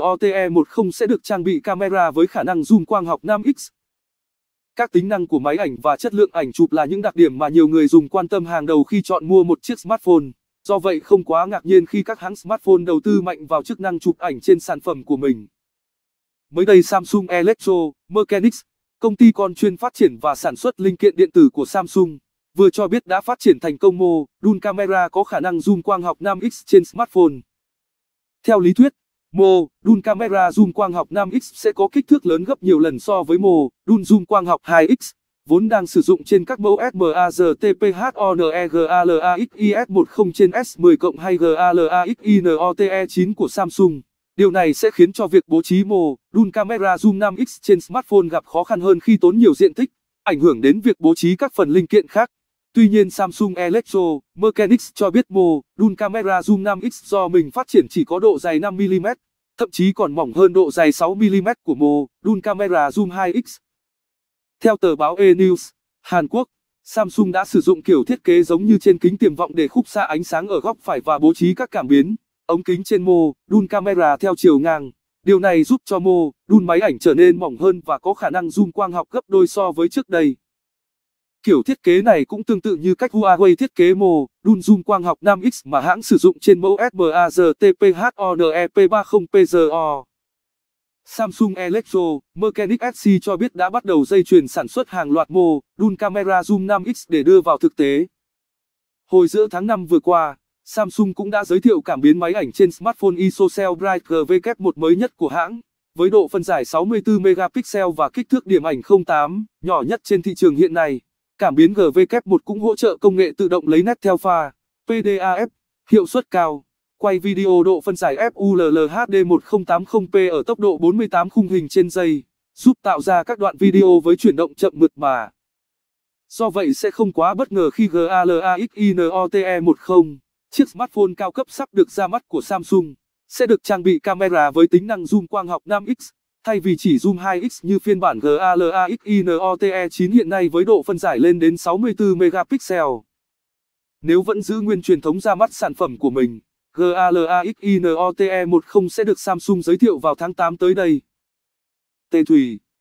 OTE-10 sẽ được trang bị camera với khả năng zoom quang học 5x. Các tính năng của máy ảnh và chất lượng ảnh chụp là những đặc điểm mà nhiều người dùng quan tâm hàng đầu khi chọn mua một chiếc smartphone. Do vậy không quá ngạc nhiên khi các hãng smartphone đầu tư mạnh vào chức năng chụp ảnh trên sản phẩm của mình. Mới đây Samsung Electro Mechanics, công ty con chuyên phát triển và sản xuất linh kiện điện tử của Samsung, vừa cho biết đã phát triển thành công mô đun camera có khả năng zoom quang học 5x trên smartphone. Theo lý thuyết, Mô, đun camera zoom quang học 5X sẽ có kích thước lớn gấp nhiều lần so với mô, đun zoom quang học 2X, vốn đang sử dụng trên các mẫu SMAZTPHONEGALAXIS10 trên S10 cộng hay GALAXINOTE9 của Samsung. Điều này sẽ khiến cho việc bố trí mô, đun camera zoom 5X trên smartphone gặp khó khăn hơn khi tốn nhiều diện tích, ảnh hưởng đến việc bố trí các phần linh kiện khác. Tuy nhiên Samsung Electro Mechanics cho biết mô đun camera zoom 5X do mình phát triển chỉ có độ dày 5mm, thậm chí còn mỏng hơn độ dày 6mm của mô đun camera zoom 2X. Theo tờ báo E-News, Hàn Quốc, Samsung đã sử dụng kiểu thiết kế giống như trên kính tiềm vọng để khúc xạ ánh sáng ở góc phải và bố trí các cảm biến, ống kính trên mô đun camera theo chiều ngang. Điều này giúp cho mô đun máy ảnh trở nên mỏng hơn và có khả năng zoom quang học gấp đôi so với trước đây. Kiểu thiết kế này cũng tương tự như cách Huawei thiết kế mô đun zoom quang học 5X mà hãng sử dụng trên mẫu SMAZTPHONEP30PGO. E Samsung Electro, Mechanic SC cho biết đã bắt đầu dây chuyền sản xuất hàng loạt mô đun camera zoom 5X để đưa vào thực tế. Hồi giữa tháng 5 vừa qua, Samsung cũng đã giới thiệu cảm biến máy ảnh trên smartphone ISOCELL Bright gv 1 mới nhất của hãng, với độ phân giải 64 megapixel và kích thước điểm ảnh 08, nhỏ nhất trên thị trường hiện nay. Cảm biến gvk 1 cũng hỗ trợ công nghệ tự động lấy nét theo pha, PDAF, hiệu suất cao. Quay video độ phân giải FULL HD 1080p ở tốc độ 48 khung hình trên giây, giúp tạo ra các đoạn video với chuyển động chậm mượt mà. Do vậy sẽ không quá bất ngờ khi GALAXINOTE10, chiếc smartphone cao cấp sắp được ra mắt của Samsung, sẽ được trang bị camera với tính năng zoom quang học 5x. Thay vì chỉ Zoom 2X như phiên bản GALAXINOTE 9 hiện nay với độ phân giải lên đến 64 megapixel. Nếu vẫn giữ nguyên truyền thống ra mắt sản phẩm của mình, GALAXINOTE 10 sẽ được Samsung giới thiệu vào tháng 8 tới đây. Tê Thủy